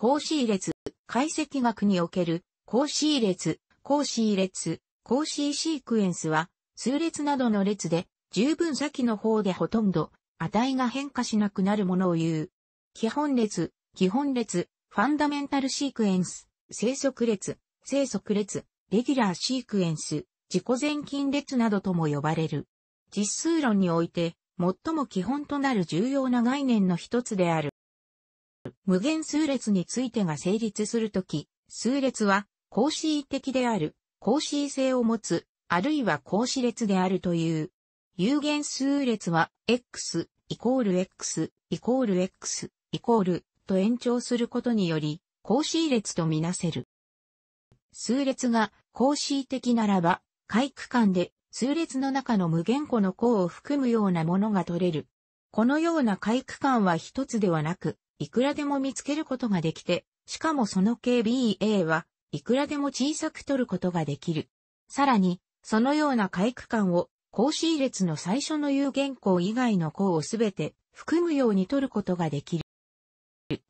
高子列、解析学における、高子列、高子列、高子シークエンスは、数列などの列で、十分先の方でほとんど、値が変化しなくなるものを言う。基本列、基本列、ファンダメンタルシークエンス、生息列、生息列、レギュラーシークエンス、自己前近列などとも呼ばれる。実数論において、最も基本となる重要な概念の一つである。無限数列についてが成立するとき、数列は公式的である、格子性を持つ、あるいは格子列であるという。有限数列は x イコール x イコール x イコールと延長することにより、格子列とみなせる。数列が格子的ならば、回区間で数列の中の無限個の項を含むようなものが取れる。このような回区間は一つではなく、いくらでも見つけることができて、しかもその KBA はいくらでも小さく取ることができる。さらに、そのような回区間を、格子列の最初の有限項以外の項をすべて含むように取ることができる。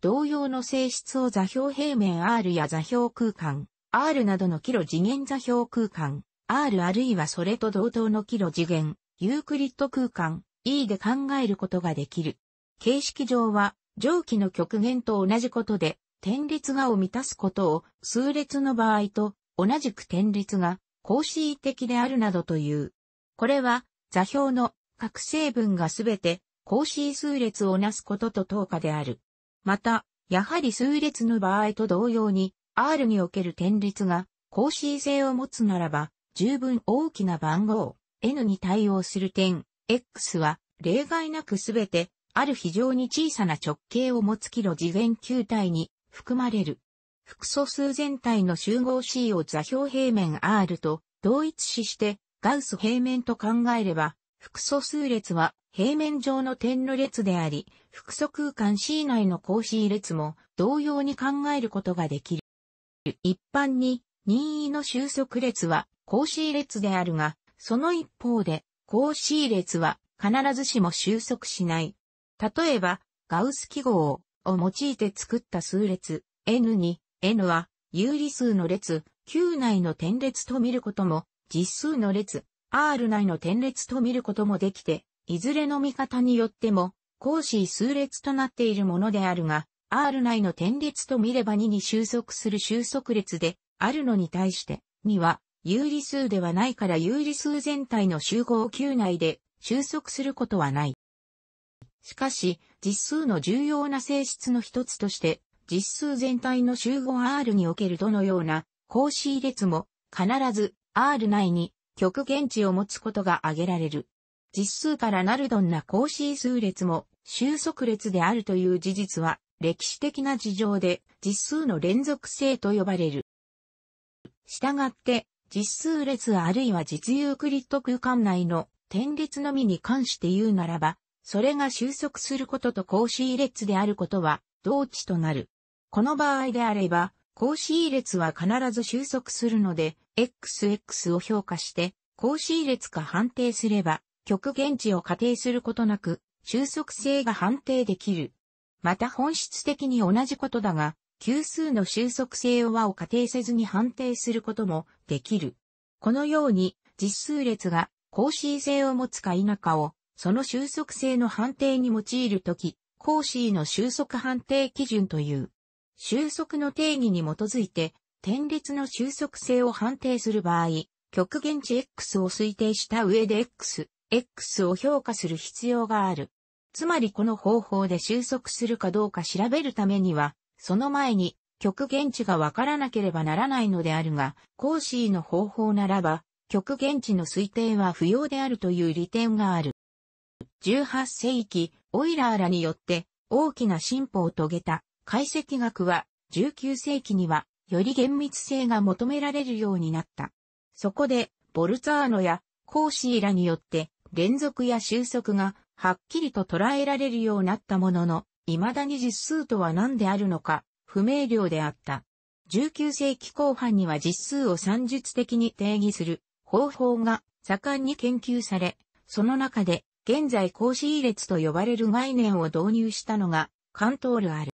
同様の性質を座標平面 R や座標空間 R などのキロ次元座標空間 R あるいはそれと同等のキロ次元ユークリッド空間 E で考えることができる。形式上は上記の極限と同じことで、点列がを満たすことを数列の場合と同じく点列が公式的であるなどという。これは座標の各成分がすべて公式数列をなすことと等価である。また、やはり数列の場合と同様に R における点列が公式性を持つならば十分大きな番号 N に対応する点 X は例外なくすべてある非常に小さな直径を持つキロ次元球体に含まれる。複素数全体の集合 C を座標平面 R と同一視してガウス平面と考えれば、複素数列は平面上の点の列であり、複素空間 C 内の格子列も同様に考えることができる。一般に任意の収束列は格子列であるが、その一方で格子列は必ずしも収束しない例えば、ガウス記号を用いて作った数列 N に N は有理数の列 Q 内の点列と見ることも実数の列 R 内の点列と見ることもできて、いずれの見方によっても公式数列となっているものであるが、R 内の点列と見れば2に収束する収束列であるのに対して2は有理数ではないから有理数全体の集合 Q 内で収束することはない。しかし、実数の重要な性質の一つとして、実数全体の集合 R におけるどのような格子列も必ず R 内に極限値を持つことが挙げられる。実数からなるどんな格子数列も収束列であるという事実は歴史的な事情で実数の連続性と呼ばれる。従って、実数列あるいは実有クリット空間内の点列のみに関して言うならば、それが収束することと公子列であることは、同値となる。この場合であれば、公子列は必ず収束するので、XX を評価して、公子列か判定すれば、極限値を仮定することなく、収束性が判定できる。また本質的に同じことだが、級数の収束性を和を仮定せずに判定することもできる。このように、実数列が更新性を持つか否かをその収束性の判定に用いるとき、コーシーの収束判定基準という。収束の定義に基づいて、点列の収束性を判定する場合、極限値 X を推定した上で X、X を評価する必要がある。つまりこの方法で収束するかどうか調べるためには、その前に極限値がわからなければならないのであるが、コーシーの方法ならば、極限値の推定は不要であるという利点がある。18世紀、オイラーらによって大きな進歩を遂げた解析学は19世紀にはより厳密性が求められるようになった。そこで、ボルツァーノやコーシーらによって連続や収束がはっきりと捉えられるようになったものの、未だに実数とは何であるのか不明瞭であった。19世紀後半には実数を算術的に定義する方法が盛んに研究され、その中で現在ー子ー列と呼ばれる概念を導入したのが、カントールある。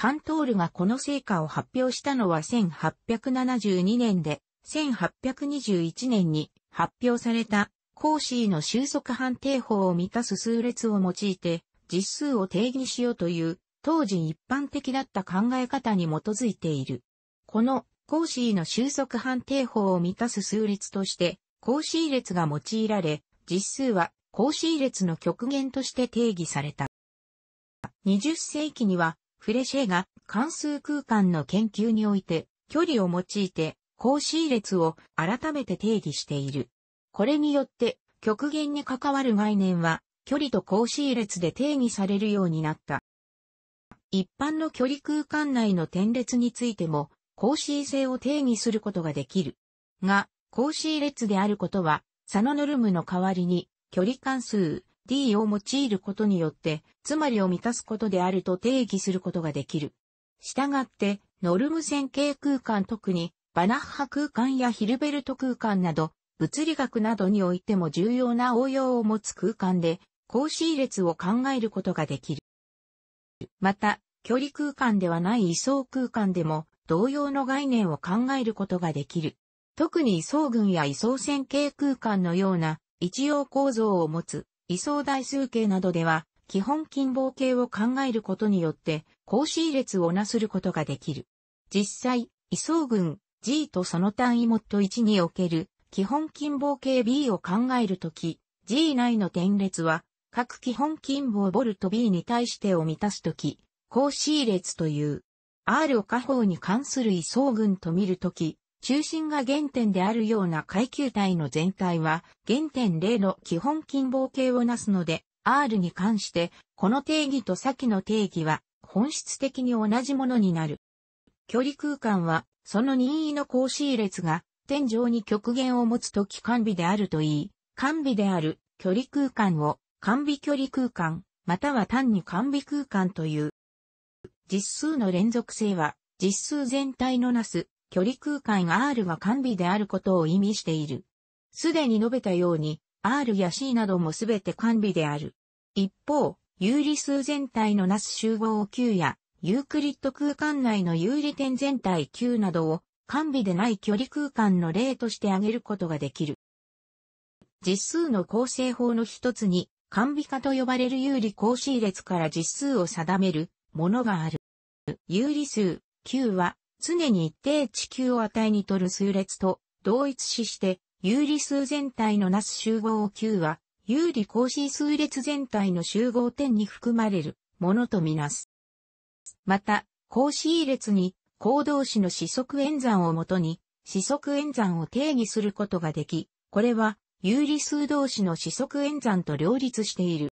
トールがこの成果を発表したのは1872年で、1821年に発表された、シ子の収束判定法を満たす数列を用いて、実数を定義しようという、当時一般的だった考え方に基づいている。この、シ子の収束判定法を満たす数列として、シ子列が用いられ、実数は甲子列の極限として定義された。20世紀には、フレシェが関数空間の研究において、距離を用いて、甲子列を改めて定義している。これによって、極限に関わる概念は、距離と格子列で定義されるようになった。一般の距離空間内の点列についても、格子性を定義することができる。が、格子列であることは、サノノルムの代わりに、距離関数 D を用いることによって、つまりを満たすことであると定義することができる。したがって、ノルム線形空間特に、バナッハ空間やヒルベルト空間など、物理学などにおいても重要な応用を持つ空間で、格子列を考えることができる。また、距離空間ではない位相空間でも、同様の概念を考えることができる。特に位相群や位相線形空間のような、一応構造を持つ、位相代数形などでは、基本近傍形を考えることによって、格子列をなすることができる。実際、位相群 G とその単位モット1における、基本近傍形 B を考えるとき、G 内の点列は、各基本近傍ボルト B に対してを満たすとき、格子列という、R を下方に関する位相群と見るとき、中心が原点であるような階級体の全体は、原点0の基本近傍形をなすので、R に関して、この定義と先の定義は、本質的に同じものになる。距離空間は、その任意の格子列が、天井に極限を持つとき完備であるといい、完備である距離空間を、完備距離空間、または単に完備空間という。実数の連続性は、実数全体のなす距離空間 R が完備であることを意味している。すでに述べたように、R や C などもすべて完備である。一方、有理数全体のなす集合 Q や、ユークリッド空間内の有理点全体 Q などを、完備でない距離空間の例として挙げることができる。実数の構成法の一つに、完備化と呼ばれる有理公式列から実数を定めるものがある。有理数 Q は常に一定地球を値にとる数列と同一視して、有理数全体のなす集合を Q は、有理公式数列全体の集合点に含まれるものとみなす。また、公式列に、行動子の四則演算をもとに、四則演算を定義することができ、これは、有理数同士の四則演算と両立している。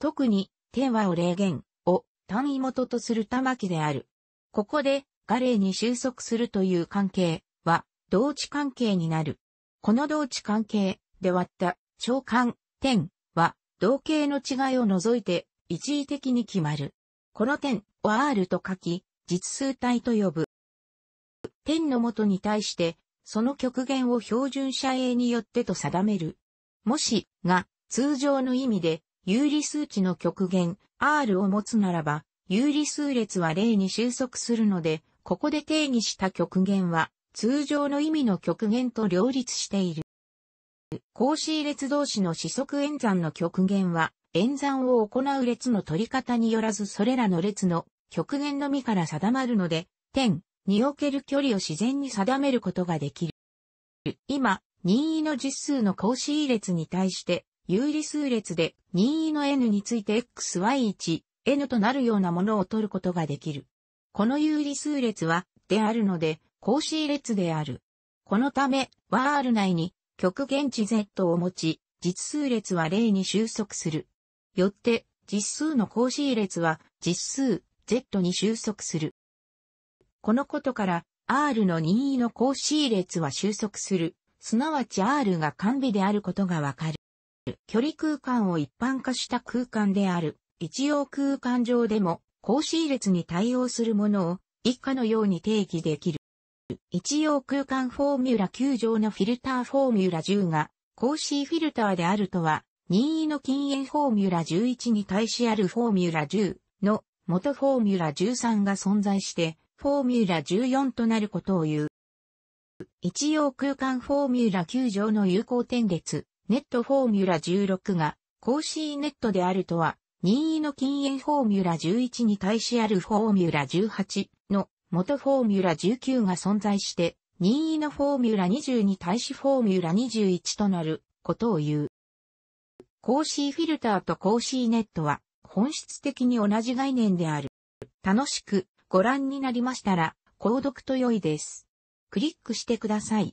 特に、手和を例言を単位元とする玉木である。ここで、ガレーに収束するという関係は、同値関係になる。この同値関係で割った長官、点は、同型の違いを除いて一時的に決まる。この点を R と書き、実数体と呼ぶ。点の元に対して、その極限を標準射影によってと定める。もし、が、通常の意味で、有理数値の極限、R を持つならば、有理数列は例に収束するので、ここで定義した極限は、通常の意味の極限と両立している。格子列同士の四則演算の極限は、演算を行う列の取り方によらずそれらの列の極限のみから定まるので、点における距離を自然に定めることができる。今、任意の実数の格子列に対して、有理数列で任意の n について xy1、n となるようなものを取ることができる。この有理数列は、であるので、公式列である。このため、R 内に極限値 Z を持ち、実数列は0に収束する。よって、実数の公式列は実数 Z に収束する。このことから R の任意の公式列は収束する。すなわち R が完備であることがわかる。距離空間を一般化した空間である。一応空間上でもシー列に対応するものを以下のように定義できる。一応空間フォーミュラ9乗のフィルターフォーミュラ10がシー・フィルターであるとは、任意の禁煙フォーミュラ11に対しあるフォーミュラ10の元フォーミュラ13が存在して、フォーミュラ14となることを言う。一応空間フォーミュラ9乗の有効点列、ネットフォーミュラ16が、シー・ネットであるとは、任意の禁煙フォーミュラ11に対しあるフォーミュラ18の元フォーミュラ19が存在して、任意のフォーミュラ20に対しフォーミュラ21となることを言う。コーシーフィルターとコーシーネットは本質的に同じ概念である。楽しくご覧になりましたら、購読と良いです。クリックしてください。